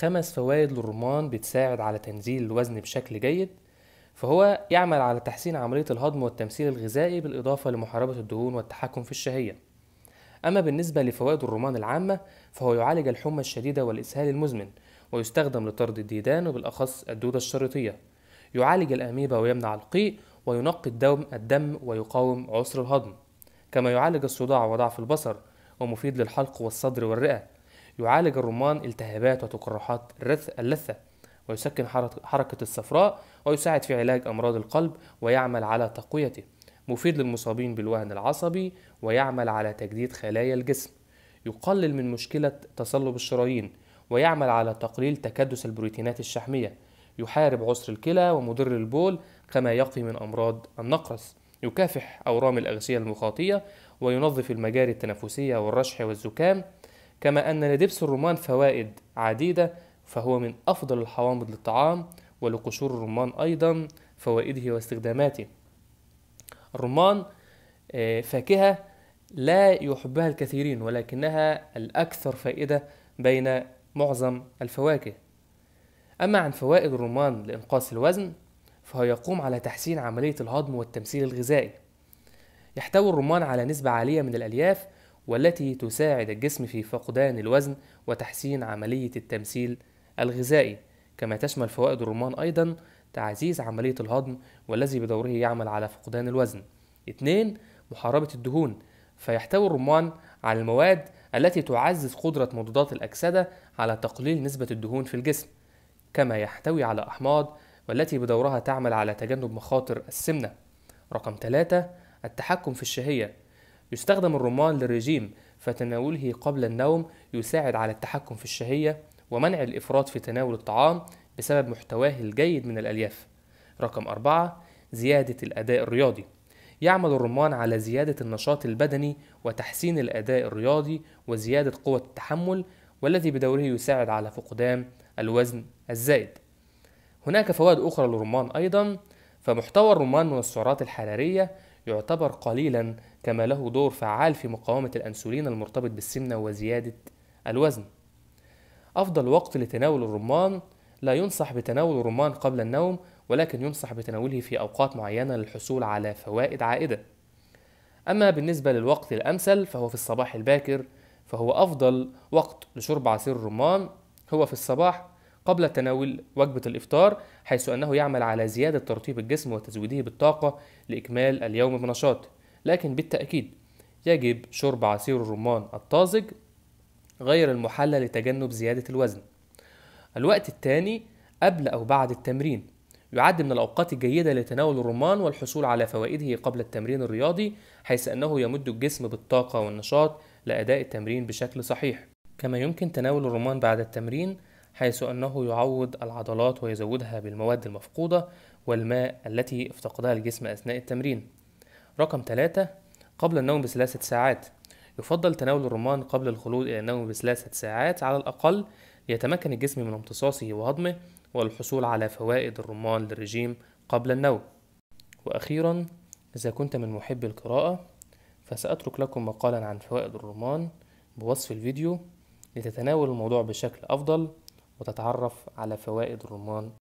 خمس فوائد للرمان بتساعد على تنزيل الوزن بشكل جيد فهو يعمل على تحسين عملية الهضم والتمثيل الغذائي بالإضافة لمحاربة الدهون والتحكم في الشهية أما بالنسبة لفوائد الرمان العامة فهو يعالج الحمى الشديدة والإسهال المزمن ويستخدم لطرد الديدان وبالأخص الدودة الشريطية يعالج الأميبا ويمنع القيء وينقي الدم, الدم ويقاوم عسر الهضم كما يعالج الصداع وضعف البصر ومفيد للحلق والصدر والرئة يعالج الرمان التهابات وتقرحات اللثة ويسكن حركة الصفراء ويساعد في علاج أمراض القلب ويعمل على تقويته مفيد للمصابين بالوهن العصبي ويعمل على تجديد خلايا الجسم يقلل من مشكلة تصلب الشرايين ويعمل على تقليل تكدس البروتينات الشحمية يحارب عسر الكلى ومضر البول كما يقي من أمراض النقرس يكافح أورام الأغشية المخاطية وينظف المجاري التنفسية والرشح والزكام كما أن لدبس الرمان فوائد عديدة فهو من أفضل الحوامض للطعام ولقشور الرمان أيضا فوائده واستخداماته الرمان آه، فاكهة لا يحبها الكثيرين ولكنها الأكثر فائدة بين معظم الفواكه أما عن فوائد الرمان لإنقاص الوزن فهو يقوم على تحسين عملية الهضم والتمثيل الغذائي يحتوي الرمان على نسبة عالية من الألياف والتي تساعد الجسم في فقدان الوزن وتحسين عملية التمثيل الغذائي كما تشمل فوائد الرمان أيضا تعزيز عملية الهضم والذي بدوره يعمل على فقدان الوزن 2 محاربة الدهون فيحتوي الرمان على المواد التي تعزز قدرة مضادات الأكسدة على تقليل نسبة الدهون في الجسم كما يحتوي على أحماض والتي بدورها تعمل على تجنب مخاطر السمنة رقم 3 التحكم في الشهية يستخدم الرمان للرجيم فتناوله قبل النوم يساعد على التحكم في الشهية ومنع الإفراط في تناول الطعام بسبب محتواه الجيد من الألياف رقم أربعة زيادة الأداء الرياضي يعمل الرمان على زيادة النشاط البدني وتحسين الأداء الرياضي وزيادة قوة التحمل والذي بدوره يساعد على فقدان الوزن الزائد هناك فوائد أخرى للرمان أيضا فمحتوى الرمان من السعرات الحرارية يعتبر قليلا كما له دور فعال في مقاومة الأنسولين المرتبط بالسمنة وزيادة الوزن أفضل وقت لتناول الرمان لا ينصح بتناول الرمان قبل النوم ولكن ينصح بتناوله في أوقات معينة للحصول على فوائد عائدة أما بالنسبة للوقت الأمثل فهو في الصباح الباكر فهو أفضل وقت لشرب عصير الرمان هو في الصباح قبل تناول وجبة الإفطار حيث أنه يعمل على زيادة ترطيب الجسم وتزويده بالطاقة لإكمال اليوم بنشاط لكن بالتأكيد يجب شرب عصير الرمان الطازج غير المحلى لتجنب زيادة الوزن الوقت الثاني قبل أو بعد التمرين يعد من الأوقات الجيدة لتناول الرمان والحصول على فوائده قبل التمرين الرياضي حيث أنه يمد الجسم بالطاقة والنشاط لأداء التمرين بشكل صحيح كما يمكن تناول الرمان بعد التمرين حيث أنه يعوض العضلات ويزودها بالمواد المفقودة والماء التي افتقدها الجسم أثناء التمرين رقم 3 قبل النوم بثلاثة ساعات يفضل تناول الرمان قبل الخلود إلى النوم بثلاثة ساعات على الأقل ليتمكن الجسم من امتصاصه وهضمه والحصول على فوائد الرمان للرجيم قبل النوم وأخيرا إذا كنت من محبي القراءة فسأترك لكم مقالا عن فوائد الرمان بوصف الفيديو لتتناول الموضوع بشكل أفضل وتتعرف على فوائد الرمان